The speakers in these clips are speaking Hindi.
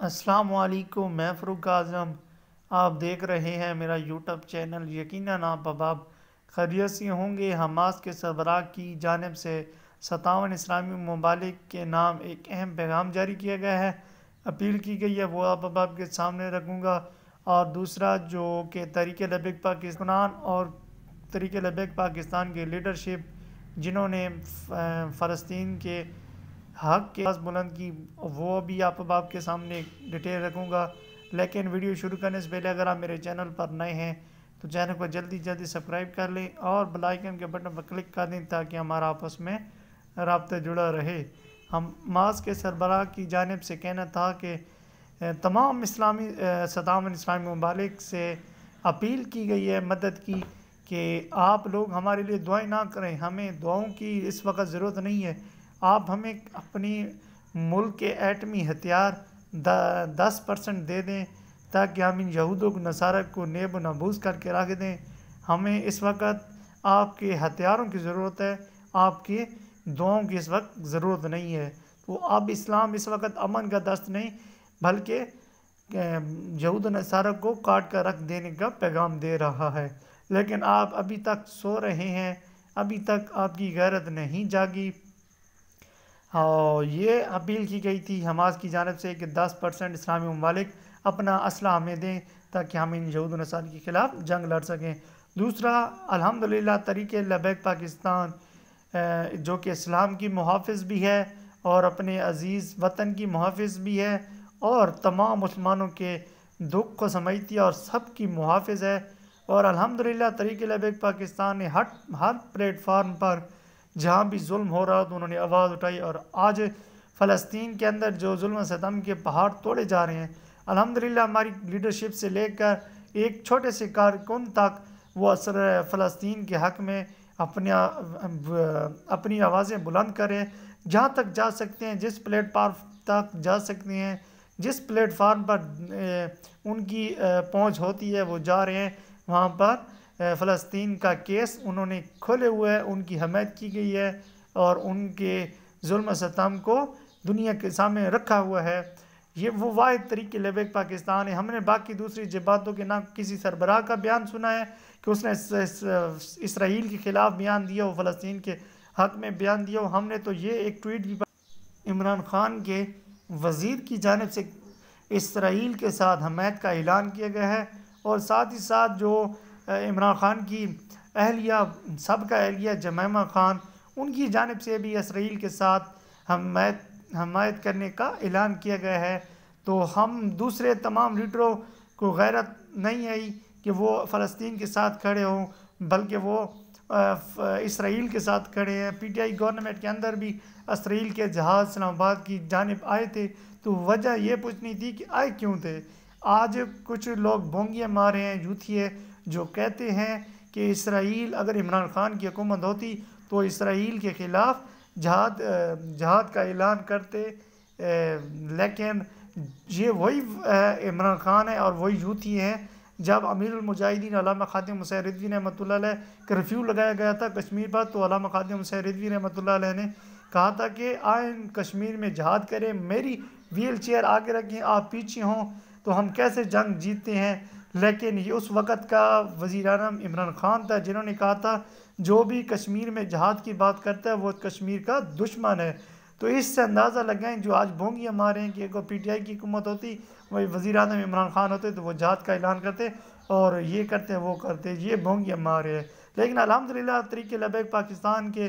वालेकुम मैं फ़रूक आज़म आप देख रहे हैं मेरा यूट्यूब चैनल यकीन आप अबाब खरीसी से होंगे हमास के सरबराह की जानब से सतावन इस्लामी ममालिक के नाम एक अहम पैगाम जारी किया गया है अपील की गई है वो आप अबाब के सामने रखूँगा और दूसरा जो कि तरीक लबिक पाकिस्तान और तरीक लबिक पाकिस्तान के लीडरशिप जिन्होंने फ़लस्तीन के हक के आवाज़ बुलंद की वो भी आप अब आपके सामने डिटेल रखूँगा लेकिन वीडियो शुरू करने से पहले अगर आप मेरे चैनल पर नए हैं तो चैनल को जल्दी जल्दी सब्सक्राइब कर लें और बेलाइकन के बटन पर क्लिक कर दें ताकि हमारा आपस में रबता जुड़ा रहे हम मास के सरबराह की जानब से कहना था कि तमाम इस्लामी सतावन इस्लामी ममालिक से अपील की गई है मदद की कि आप लोग हमारे लिए दुआएं ना करें हमें दुआओं की इस वक्त ज़रूरत नहीं है आप हमें अपनी मुल्क के एटमी हथियार दस परसेंट दे दें ताकि हम इन यहूदों को नसारा को नेब नबूज करके रख दें हमें इस वक्त आपके हथियारों की ज़रूरत है आपके दुआओं की इस वक्त ज़रूरत नहीं है तो अब इस्लाम इस वक्त अमन का दस्त नहीं बल्कि यहूद नसारा को काट कर रख देने का पैगाम दे रहा है लेकिन आप अभी तक सो रहे हैं अभी तक आपकी गैरत नहीं जागी और ये अपील की गई थी हमास की जानब से कि दस परसेंट इस्लामी ममालिक अपना असला हमें दें ताकि हम इन यहूद नसार के ख़िलाफ़ जंग लड़ सकें दूसरा अल्हम्दुलिल्लाह तरीके लबैक पाकिस्तान जो कि इस्लाम की मुहाफ़ भी है और अपने अज़ीज़ वतन की मुहाफ़ भी है और तमाम मुसलमानों के दुख को समझती है और सब की मुहाफ़ है और अलहमदिल्ला तरीके लबैक पाकिस्तान ने हर हर प्लेटफार्म पर जहाँ भी जुल्म हो रहा तो उन्होंने आवाज़ उठाई और आज फ़लस्तीन के अंदर जो जुल्म सदम के पहाड़ तोड़े जा रहे हैं अल्हम्दुलिल्लाह हमारी लीडरशिप से लेकर एक छोटे से कारकुन तक वो असर फ़लस्तीन के हक़ में अपने अपनी आवाज़ें बुलंद करें जहाँ तक जा सकते हैं जिस प्लेटफार्म तक जा सकते हैं जिस प्लेटफार्म पर उनकी पहुँच होती है वो जा रहे हैं वहाँ पर फ़लस्तीन का केस उन्होंने खोले हुए है उनकी हमायत की गई है और उनके जुल्म सतम को दुनिया के सामने रखा हुआ है ये वो वाद तरीके लेबेक पाकिस्तान है हमने बाकी दूसरी जबातों के ना किसी सरबराह का बयान सुना है कि उसने इसराइल के ख़िलाफ़ बयान दिया हो फ़लस्तीन के हक़ में बयान दिया हो हमने तो ये एक ट्वीट भी इमरान खान के वज़ीर की जानब से इसराइल के साथ हमायत का ऐलान किया गया है और साथ ही साथ जो इमरान ख़ान की अहलिया सबका अहलिया जमैमा ख़ान उनकी जानब से भी इसराइल के साथ हमायत हमायत करने का ऐलान किया गया है तो हम दूसरे तमाम लीडरों को गैरत नहीं आई कि वो फ़लस्तीन के साथ खड़े हों बल्कि वो इसराइल के साथ खड़े हैं पीटीआई गवर्नमेंट के अंदर भी इसराइल के जहाज़ इस्लामाबाद की जानब आए थे तो वजह यह पूछनी थी कि आए क्यों थे आज कुछ लोग बोंगियाँ मारे हैं यूथिए जो कहते हैं कि इसराइल अगर इमरान खान की हुकूमत होती तो इसराइल के ख़िलाफ़ जहाद जहाद का ऐलान करते लेकिन ये वही इमरान ख़ान है और वही यूथी हैं जब अमीर अमीरमुजाहिदीन अलामा ख़ादि मुसैरदी रिदवी रहमत कर्फ्यू लगाया गया था कश्मीर पर तो अलामा ख़ादि मुसैरदी रहमत ने कहा था कि आए कश्मीर में जहाद करें मेरी व्हील चेयर आगे रखें आप पीछे हों तो हम कैसे जंग जीतते हैं लेकिन ये उस वक़्त का वज़ी अजम इमरान ख़ान था जिन्होंने कहा था जो भी कश्मीर में जहाद की बात करता है वो कश्मीर का दुश्मन है तो इससे अंदाज़ा लगाएं जो आज भोंगियाँ मारे हैं कि अगर पी टी आई की हुकूमत होती वही वज़ी अजम इमरान ख़ान होते तो वो जहाद का ऐलान करते और ये करते वो करते ये भोंगियाँ मारे हैं लेकिन अलहमदिल्ला तरीके लबैक पाकिस्तान के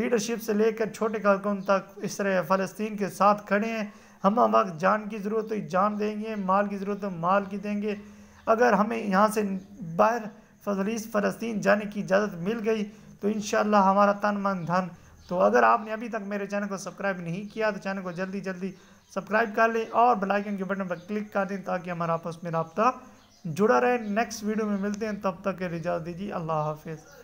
लीडरशिप से लेकर छोटे कारकुन तक इस तरह फ़लस्तीन के साथ खड़े हैं हम वक्त जान की ज़रूरत हो जान देंगे माल की ज़रूरत हो माल की देंगे अगर हमें यहाँ से बाहर फजलीस फ़लस्तीन जाने की इजाज़त मिल गई तो इन हमारा तन मन धन तो अगर आपने अभी तक मेरे चैनल को सब्सक्राइब नहीं किया तो चैनल को जल्दी जल्दी सब्सक्राइब कर लें और बेलाइकन के बटन पर क्लिक कर दें ताकि हमारा आपस में रबता जुड़ा रहे नेक्स्ट वीडियो में मिलते हैं तब तक के लिए इजाज़त दीजिए अल्लाह हाफिज़